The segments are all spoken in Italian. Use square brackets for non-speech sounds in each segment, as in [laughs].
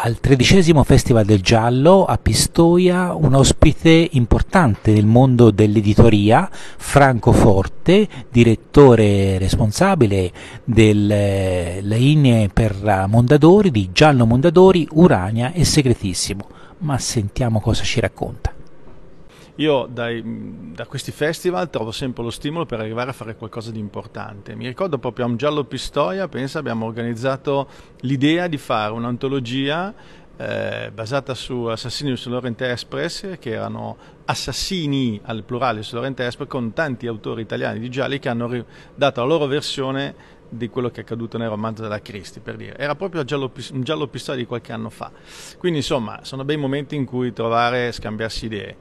al tredicesimo Festival del Giallo a Pistoia un ospite importante del mondo dell'editoria, Franco Forte, direttore responsabile delle eh, linee per Mondadori, di Giallo Mondadori, Urania e Segretissimo. Ma sentiamo cosa ci racconta. Io dai, da questi festival trovo sempre lo stimolo per arrivare a fare qualcosa di importante. Mi ricordo proprio a un giallo Pistoia, pensa, abbiamo organizzato l'idea di fare un'antologia eh, basata su assassini su sull'Oriente Express, che erano assassini al plurale su sull'Oriente Express, con tanti autori italiani di gialli che hanno dato la loro versione di quello che è accaduto nel romanzo della Cristi, per dire. Era proprio giallo, un giallo pistoia di qualche anno fa. Quindi, insomma, sono bei momenti in cui trovare e scambiarsi idee.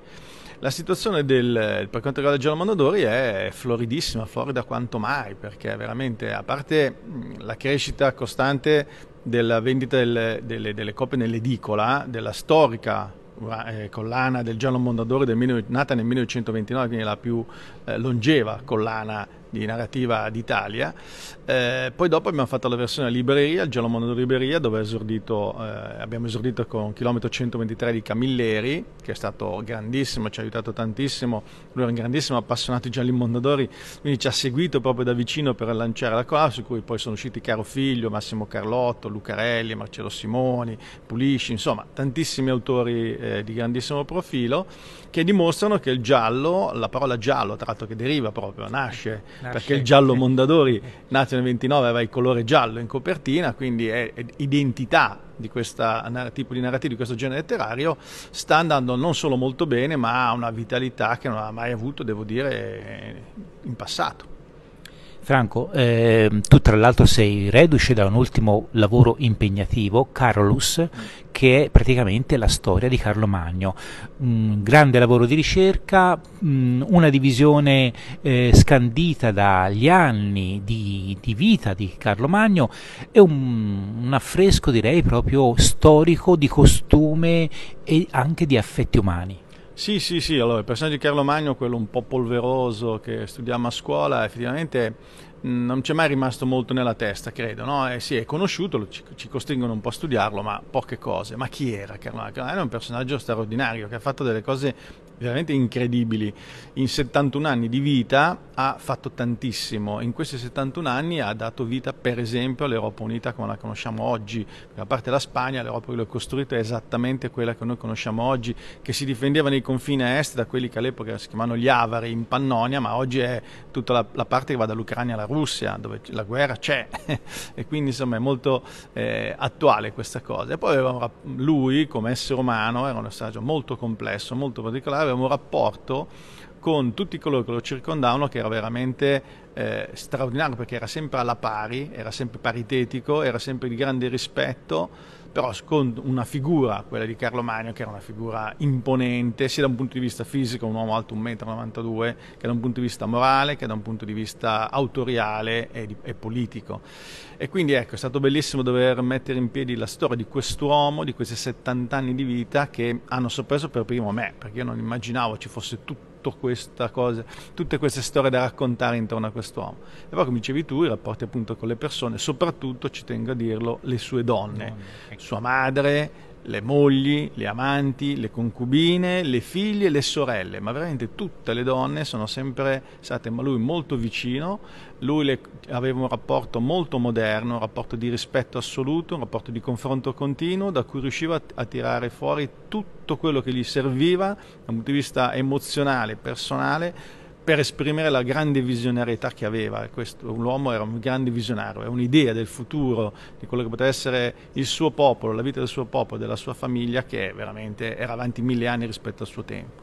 La situazione del, per quanto riguarda Giorgio Mondadori è floridissima, florida quanto mai, perché veramente, a parte la crescita costante della vendita delle, delle, delle coppe nell'edicola, della storica eh, collana del Giallo Mondadori del, nata nel 1929, quindi la più eh, longeva collana di narrativa d'Italia. Eh, poi dopo abbiamo fatto la versione a libreria, al Gelomondo Libreria, dove esordito, eh, abbiamo esordito con chilometro 123 di Camilleri, che è stato grandissimo, ci ha aiutato tantissimo. Lui era un grandissimo appassionato di Gianni Mondadori, quindi ci ha seguito proprio da vicino per lanciare la cosa, su cui poi sono usciti Caro Figlio, Massimo Carlotto, Lucarelli, Marcello Simoni, Pulisci, insomma tantissimi autori eh, di grandissimo profilo che dimostrano che il giallo, la parola giallo, tra l'altro che deriva proprio, nasce perché il giallo Mondadori nato nel 29 aveva il colore giallo in copertina, quindi è, è identità di questo tipo di narrativa, di questo genere letterario, sta andando non solo molto bene, ma ha una vitalità che non ha mai avuto, devo dire, in passato. Franco, eh, tu tra l'altro sei reduce da un ultimo lavoro impegnativo, Carolus, che è praticamente la storia di Carlo Magno. Un grande lavoro di ricerca, mm, una divisione eh, scandita dagli anni di, di, vita di Carlo Magno e un, un affresco direi proprio storico di costume e anche di affetti umani. Sì, sì, sì, allora il personaggio di Carlo Magno, quello un po' polveroso che studiamo a scuola, effettivamente non ci è mai rimasto molto nella testa, credo. No? Eh, sì, è conosciuto, ci, ci, costringono un po' a studiarlo, ma poche cose. Ma chi era Carlo Era un personaggio straordinario che ha fatto delle cose veramente incredibili. In 71 anni di vita ha fatto tantissimo. In questi 71 anni ha dato vita, per esempio, all'Europa Unita come la conosciamo oggi. A parte la Spagna, l'Europa che l'ho costruita è esattamente quella che noi conosciamo oggi, che si difendeva nei confini a est da quelli che all'epoca si chiamavano gli Avari in Pannonia, ma oggi è tutta la, la parte che va dall'Ucraina alla Russia, dove la guerra c'è [laughs] e quindi insomma è molto eh, attuale questa cosa. E poi avevamo, lui come essere umano era un assaggio molto complesso, molto particolare, aveva un rapporto con tutti coloro che lo circondavano che era veramente eh, straordinario perché era sempre alla pari, era sempre paritetico, era sempre di grande rispetto però con una figura, quella di Carlo Magno, che era una figura imponente sia da un punto di vista fisico, un uomo alto 1,92 m, che da un punto di vista morale, che da un punto di vista autoriale e, di, e politico. E quindi ecco, è stato bellissimo dover mettere in piedi la storia di quest'uomo, di questi 70 anni di vita che hanno sorpreso per primo me, perché io non immaginavo ci fosse tutto questa cosa, tutte queste storie da raccontare intorno a quest'uomo. E poi, come dicevi tu, i rapporti appunto con le persone, soprattutto, ci tengo a dirlo, le sue donne, ecco. sua madre, le mogli, le amanti, le concubine, le figlie, le sorelle, ma veramente tutte le donne sono sempre state a lui molto vicino, lui le, aveva un rapporto molto moderno, un rapporto di rispetto assoluto, un rapporto di confronto continuo, da cui riusciva a, a tirare fuori tutto quello che gli serviva dal punto di vista emozionale, personale, per esprimere la grande visionarietà che aveva. Questo, l'uomo era un grande visionario, aveva un'idea del futuro, di quello che poteva essere il suo popolo, la vita del suo popolo, della sua famiglia, che veramente era avanti mille anni rispetto al suo tempo.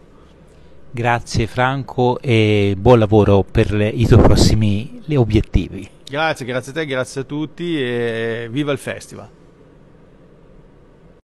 Grazie Franco e buon lavoro per le, i tuoi prossimi obiettivi. Grazie, grazie a te, grazie a tutti e viva il festival!